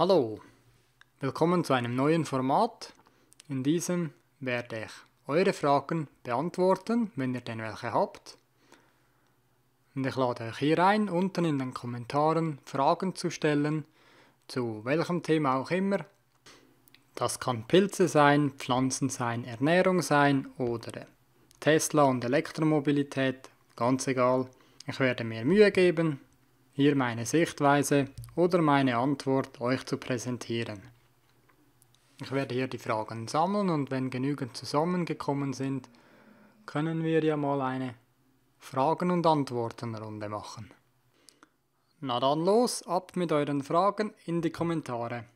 Hallo, willkommen zu einem neuen Format. In diesem werde ich eure Fragen beantworten, wenn ihr denn welche habt. Und ich lade euch hier ein, unten in den Kommentaren Fragen zu stellen, zu welchem Thema auch immer. Das kann Pilze sein, Pflanzen sein, Ernährung sein oder Tesla und Elektromobilität, ganz egal. Ich werde mir Mühe geben, hier meine Sichtweise oder meine Antwort euch zu präsentieren. Ich werde hier die Fragen sammeln und wenn genügend zusammengekommen sind, können wir ja mal eine Fragen- und Antwortenrunde machen. Na dann los, ab mit euren Fragen in die Kommentare.